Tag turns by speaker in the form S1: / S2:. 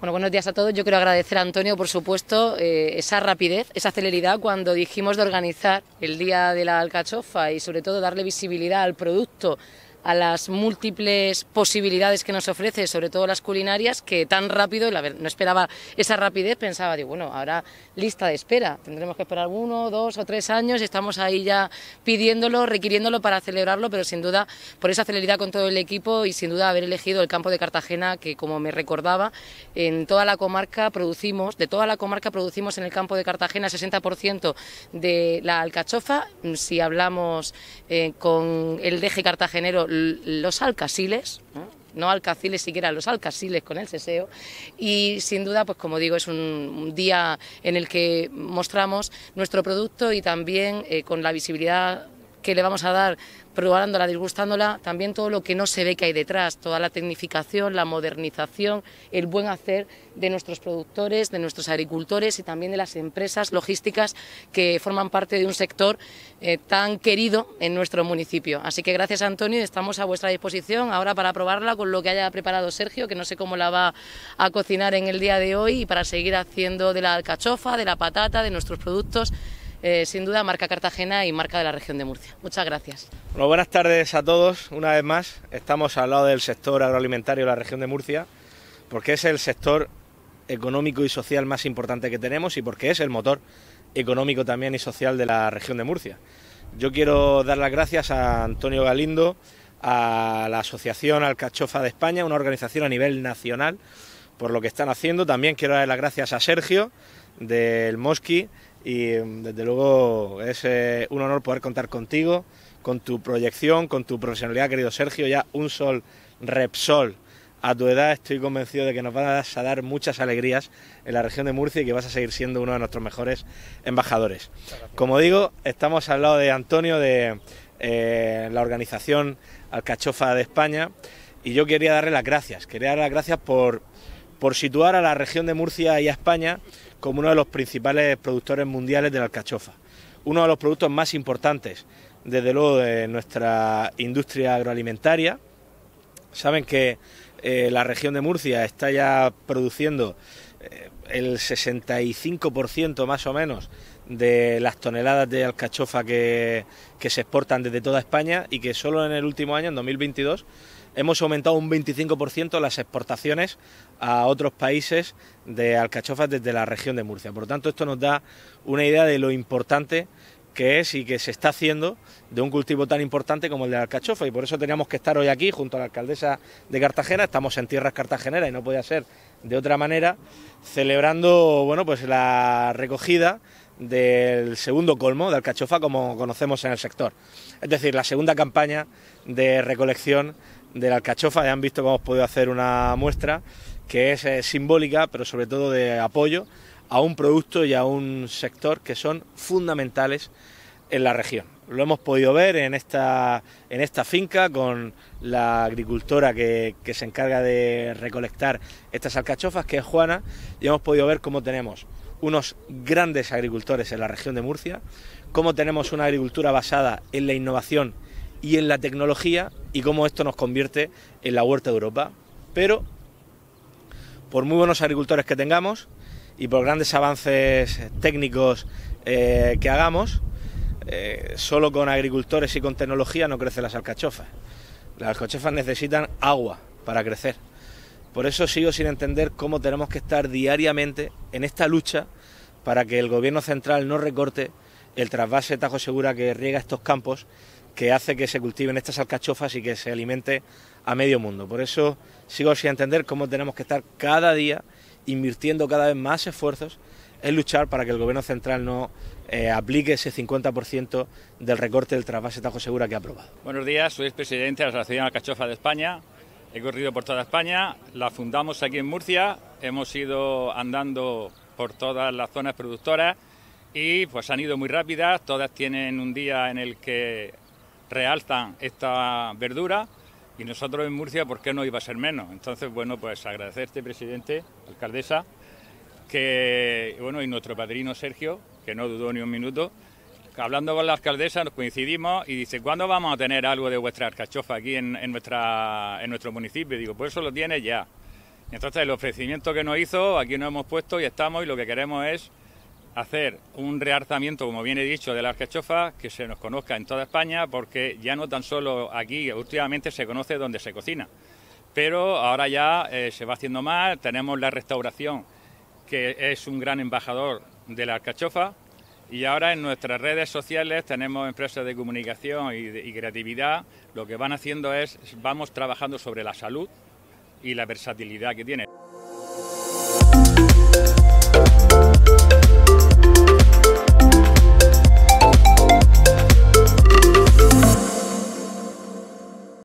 S1: Bueno, buenos días a todos. Yo quiero agradecer a Antonio, por supuesto, eh, esa rapidez, esa celeridad cuando dijimos de organizar el Día de la Alcachofa y sobre todo darle visibilidad al producto, a las múltiples posibilidades que nos ofrece, sobre todo las culinarias, que tan rápido, no esperaba esa rapidez, pensaba, digo, bueno, ahora lista de espera, tendremos que esperar uno, dos o tres años y estamos ahí ya pidiéndolo, requiriéndolo para celebrarlo, pero sin duda por esa celeridad con todo el equipo y sin duda haber elegido el campo de Cartagena, que como me recordaba, en toda la comarca producimos, de toda la comarca producimos en el campo de Cartagena 60% de la alcachofa, si hablamos eh, con el deje cartagenero, los alcasiles, ¿no? alcaciles siquiera, los alcaciles con el seseo. Y sin duda, pues como digo, es un día en el que mostramos nuestro producto y también eh, con la visibilidad que le vamos a dar probándola, disgustándola, también todo lo que no se ve que hay detrás, toda la tecnificación, la modernización, el buen hacer de nuestros productores, de nuestros agricultores y también de las empresas logísticas que forman parte de un sector eh, tan querido en nuestro municipio. Así que gracias Antonio, estamos a vuestra disposición ahora para probarla con lo que haya preparado Sergio, que no sé cómo la va a cocinar en el día de hoy y para seguir haciendo de la alcachofa, de la patata, de nuestros productos eh, sin duda marca Cartagena y marca de la región de Murcia. Muchas gracias.
S2: Bueno, buenas tardes a todos. Una vez más, estamos al lado del sector agroalimentario de la región de Murcia, porque es el sector económico y social más importante que tenemos y porque es el motor económico también y social de la región de Murcia. Yo quiero dar las gracias a Antonio Galindo, a la Asociación Alcachofa de España, una organización a nivel nacional, por lo que están haciendo. También quiero dar las gracias a Sergio del Mosqui y mm, desde luego es eh, un honor poder contar contigo, con tu proyección, con tu profesionalidad, querido Sergio, ya un sol Repsol. A tu edad estoy convencido de que nos vas a dar muchas alegrías en la región de Murcia y que vas a seguir siendo uno de nuestros mejores embajadores. Como digo, estamos al lado de Antonio de eh, la organización Alcachofa de España y yo quería darle las gracias. Quería darle las gracias por, por situar a la región de Murcia y a España como uno de los principales productores mundiales de la alcachofa, uno de los productos más importantes, desde luego, de nuestra industria agroalimentaria. Saben que eh, la región de Murcia está ya produciendo eh, el 65% más o menos de las toneladas de alcachofa que, que, se exportan desde toda España y que solo en el último año, en 2022, hemos aumentado un 25% las exportaciones a otros países de alcachofas desde la región de Murcia. Por lo tanto, esto nos da una idea de lo importante que es y que se está haciendo de un cultivo tan importante como el de alcachofa y por eso teníamos que estar hoy aquí junto a la alcaldesa de Cartagena, estamos en tierras cartageneras y no podía ser de otra manera, celebrando bueno, pues la recogida del segundo colmo de alcachofa como conocemos en el sector. Es decir, la segunda campaña de recolección de la alcachofa, ya han visto cómo hemos podido hacer una muestra que es eh, simbólica, pero sobre todo de apoyo a un producto y a un sector que son fundamentales en la región lo hemos podido ver en esta, en esta finca con la agricultora que, se encarga de recolectar estas alcachofas, que es Juana, y hemos podido ver cómo tenemos unos grandes agricultores en la región de Murcia, cómo tenemos una agricultura basada en la innovación y en la tecnología y cómo esto nos convierte en la huerta de Europa. Pero, por muy buenos agricultores que tengamos y por grandes avances técnicos eh, que hagamos, eh, solo con agricultores y con tecnología no crecen las alcachofas. Las alcachofas necesitan agua para crecer. Por eso sigo sin entender cómo tenemos que estar diariamente en esta lucha para que el gobierno central no recorte el trasvase Tajo Segura que riega estos campos, que hace que se cultiven estas alcachofas y que se alimente a medio mundo. Por eso sigo sin entender cómo tenemos que estar cada día invirtiendo cada vez más esfuerzos es luchar para que el gobierno central no eh, aplique ese 50% del recorte del trasvase Tajo Segura que ha aprobado.
S3: Buenos días, soy presidente de la Asociación Alcachofa de España. He corrido por toda España, la fundamos aquí en Murcia, hemos ido andando por todas las zonas productoras y pues han ido muy rápidas, todas tienen un día en el que realzan esta verdura y nosotros en Murcia, ¿por qué no iba a ser menos? Entonces, bueno, pues agradecerte, presidente, alcaldesa, que, bueno, y nuestro padrino Sergio, que no dudó ni un minuto, hablando con la alcaldesa nos coincidimos y dice, ¿cuándo vamos a tener algo de vuestra alcachofa aquí en, nuestra, en nuestro municipio? Y digo, pues eso lo tiene ya. entonces el ofrecimiento que nos hizo, aquí nos hemos puesto y estamos y lo que queremos es hacer un rearzamiento, como bien he dicho, de la alcachofa, que se nos conozca en toda España, porque ya no tan solo aquí, últimamente se conoce donde se cocina, pero ahora ya eh, se va haciendo más, tenemos la restauración que es un gran embajador de la alcachofa. Y ahora en nuestras redes sociales tenemos empresas de comunicación y, y creatividad. Lo que van haciendo es, vamos trabajando sobre la salud y la versatilidad que tiene.